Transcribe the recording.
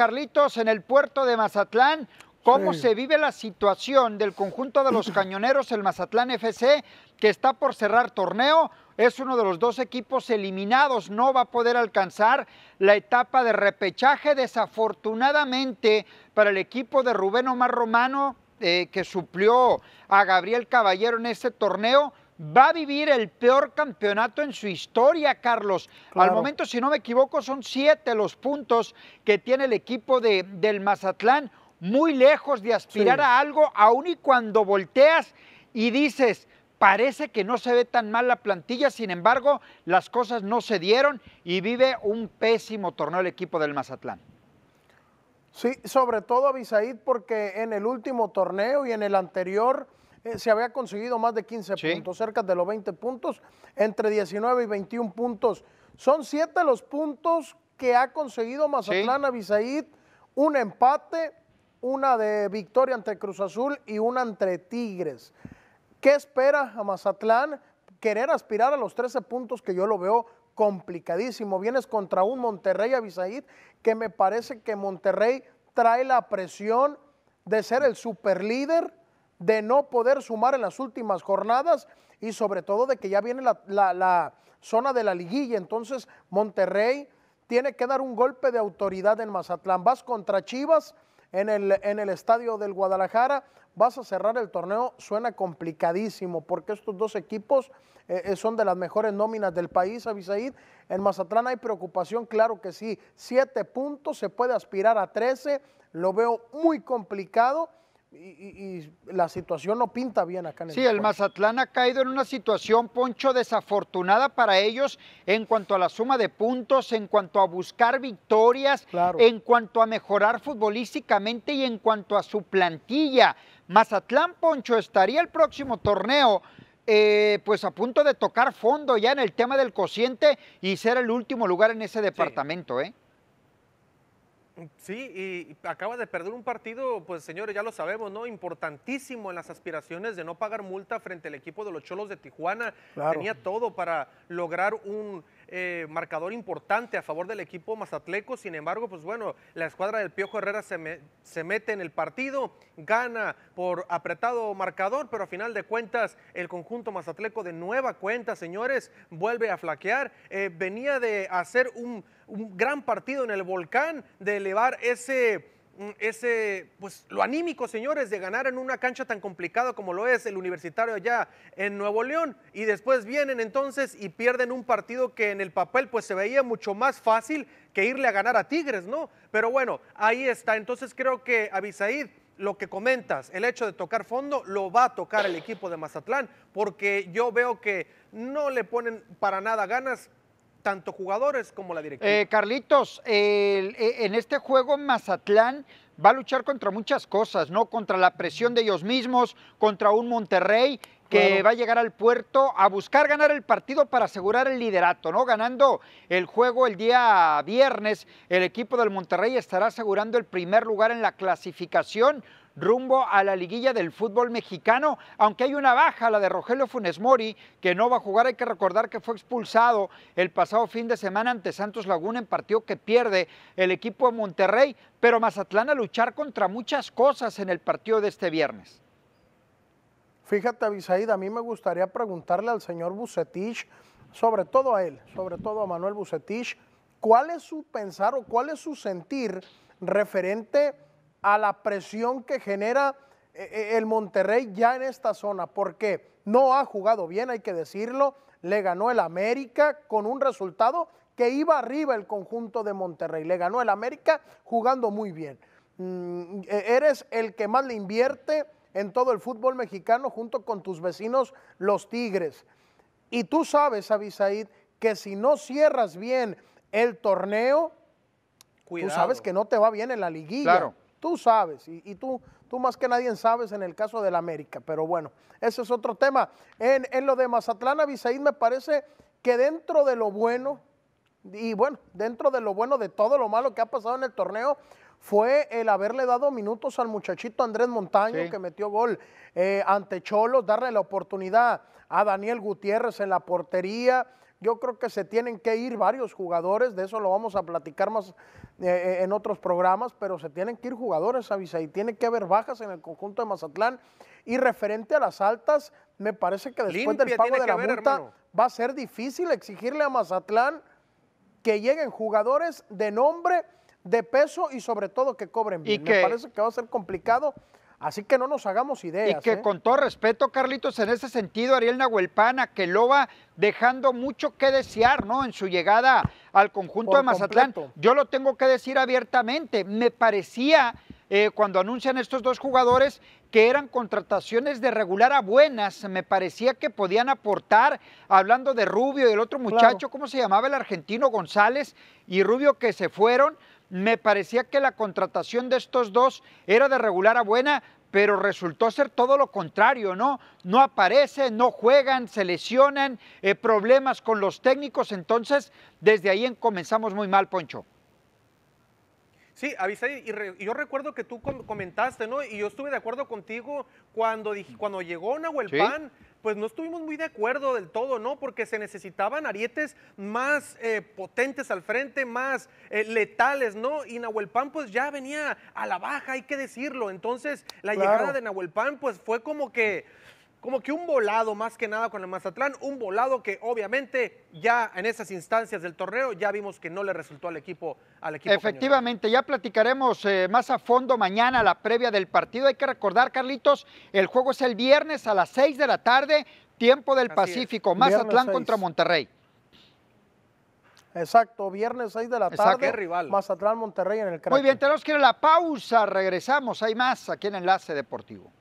Carlitos, en el puerto de Mazatlán, cómo se vive la situación del conjunto de los cañoneros, el Mazatlán FC, que está por cerrar torneo. Es uno de los dos equipos eliminados, no va a poder alcanzar la etapa de repechaje. Desafortunadamente para el equipo de Rubén Omar Romano, eh, que suplió a Gabriel Caballero en ese torneo, va a vivir el peor campeonato en su historia, Carlos. Al momento, si no me equivoco, son siete los puntos que tiene el equipo de, del Mazatlán, muy lejos de aspirar a algo, aun y cuando volteas y dices, parece que no se ve tan mal la plantilla, sin embargo, las cosas no se dieron y vive un pésimo torneo el equipo del Mazatlán. Sí, sobre todo Abisaid, porque en el último torneo y en el anterior eh, se había conseguido más de 15 puntos, cerca de los 20 puntos, entre 19 y 21 puntos. Son siete los puntos que ha conseguido Mazatlán sí. un empate, una de victoria ante Cruz Azul y una entre Tigres. ¿Qué espera a Mazatlán? Querer aspirar a los 13 puntos que yo lo veo complicadísimo. Vienes contra un Monterrey Abisaid, que me parece que Monterrey trae la presión de ser el superlíder de no poder sumar en las últimas jornadas y sobre todo de que ya viene la, zona de la liguilla. Entonces Monterrey tiene que dar un golpe de autoridad en Mazatlán. Vas contra Chivas en el, estadio del Guadalajara, vas a cerrar el torneo, suena complicadísimo porque estos dos equipos eh, eh, son de las mejores nóminas del país, Abisaid. En Mazatlán hay preocupación, claro que sí, siete puntos, se puede aspirar a trece lo veo muy complicado y, la situación no pinta bien acá en el Sí, el Mazatlán ha caído en una situación, Poncho, desafortunada para ellos en cuanto a la suma de puntos, en cuanto a buscar victorias, en cuanto a mejorar futbolísticamente y en cuanto a su plantilla. Mazatlán, Poncho, estaría el próximo torneo. Eh, pues a punto de tocar fondo ya en el tema del cociente y ser el último lugar en ese departamento, ¿eh? Sí, y acaba de perder un partido, pues señores, ya lo sabemos, ¿no? Importantísimo en las aspiraciones de no pagar multa frente al equipo de los Cholos de Tijuana. Tenía todo para lograr un eh, marcador importante a favor del equipo mazatleco. Sin embargo, pues bueno, la escuadra del Piojo Herrera se, se mete en el partido, gana por apretado marcador, pero a final de cuentas el conjunto mazatleco de nueva cuenta, señores, vuelve a flaquear. Eh, venía de hacer un gran partido en el volcán, de elevar ese ese, pues lo anímico, señores, de ganar en una cancha tan complicada como lo es el universitario allá en Nuevo León. Y después vienen entonces y pierden un partido que en el papel pues se veía mucho más fácil que irle a ganar a Tigres, ¿no? Pero bueno, ahí está. Entonces creo que Abisaid, lo que comentas, el hecho de tocar fondo, lo va a tocar el equipo de Mazatlán, porque yo veo que no le ponen para nada ganas tanto jugadores como la directiva. Eh, Carlitos, eh, en este juego Mazatlán va a luchar contra muchas cosas, ¿no? Contra la presión de ellos mismos, contra un Monterrey que va a llegar al puerto a buscar ganar el partido para asegurar el liderato, ¿no? Ganando el juego el día viernes, el equipo del Monterrey estará asegurando el primer lugar en la clasificación rumbo a la liguilla del fútbol mexicano, aunque hay una baja, la de Rogelio Funes Mori, que no va a jugar, hay que recordar que fue expulsado el pasado fin de semana ante Santos Laguna en partido que pierde el equipo de Monterrey, pero Mazatlán ha contra muchas cosas en el partido de este viernes. Fíjate, Avisaída, a mí me gustaría preguntarle al señor Bucetich, sobre todo a él, sobre todo a Manuel Bucetich, cuál es su pensar o cuál es su sentir referente a la presión que genera eh, eh, el Monterrey ya en esta zona, porque no ha jugado bien, hay que decirlo, le ganó el América con un resultado que iba arriba el conjunto de Monterrey, le ganó el América jugando muy bien. Mm, e-, eres el que más le invierte en todo el fútbol mexicano junto con tus vecinos los Tigres. Y tú sabes, Abisaid, que si no cierras bien el torneo, tú sabes que no te va bien en la liguilla. Tú sabes, y, tú, tú más que nadie sabes en el caso del América, pero bueno, ese es otro tema. En, en lo de Mazatlán, Abisaid, me parece que dentro de lo bueno, y bueno, dentro de lo bueno de todo lo malo que ha pasado en el torneo, fue el haberle dado minutos al muchachito Andrés Montaño, que metió gol eh, ante Cholos, darle la oportunidad a Daniel Gutiérrez en la portería. Yo creo que se tienen que ir varios jugadores, de eso lo vamos a platicar más eh, eh, en otros programas, pero se tienen que ir jugadores, avisa, y tiene que haber bajas en el conjunto de Mazatlán. Y referente a las altas, me parece que después del pago de la multa va a ser difícil exigirle a Mazatlán que lleguen jugadores de nombre de peso y sobre todo que cobren bien. Y Me parece que va a ser complicado. Así que no nos hagamos ideas. Y que ¿eh? con todo respeto, Carlitos, en ese sentido, Ariel Nahuelpana, que lo va dejando mucho que desear, ¿no? En su llegada al conjunto de Mazatlán. Yo lo tengo que decir abiertamente. Me parecía, eh, cuando anuncian estos dos jugadores, que eran contrataciones de regular a buenas. Me parecía que podían aportar, hablando de Rubio y el otro muchacho, ¿cómo se llamaba el argentino González? Y Rubio que se fueron me parecía que la contratación de estos dos era de regular a buena, pero resultó ser todo lo contrario, ¿no? No aparecen, no juegan, se lesionan, eh, problemas con los técnicos, entonces desde ahí comenzamos muy mal, Poncho. Sí, avisa y, yo recuerdo que tú comentaste, ¿no? Y yo estuve de acuerdo contigo cuando, dije, cuando llegó Nahuel Pan, pues no estuvimos muy de acuerdo del todo, ¿no? Porque se necesitaban arietes más eh, potentes al frente, más eh, letales, ¿no? Y Nahuel pues ya venía a la baja, hay que decirlo. Entonces la llegada de Nahuel pues fue como que como que un volado más que nada con el Mazatlán, un volado que obviamente ya en esas instancias del torneo ya vimos que no le resultó al equipo al equipo. Efectivamente, ya platicaremos eh, más a fondo mañana la previa del partido. Hay que recordar, Carlitos, el juego es el viernes a las 6 de la tarde, tiempo del Pacífico, Mazatlán contra Monterrey. Exacto, viernes 6 de la tarde. Rival. Mazatlán Monterrey en el crack. Muy bien, tenemos que ir a la pausa, regresamos, hay más aquí en Enlace Deportivo.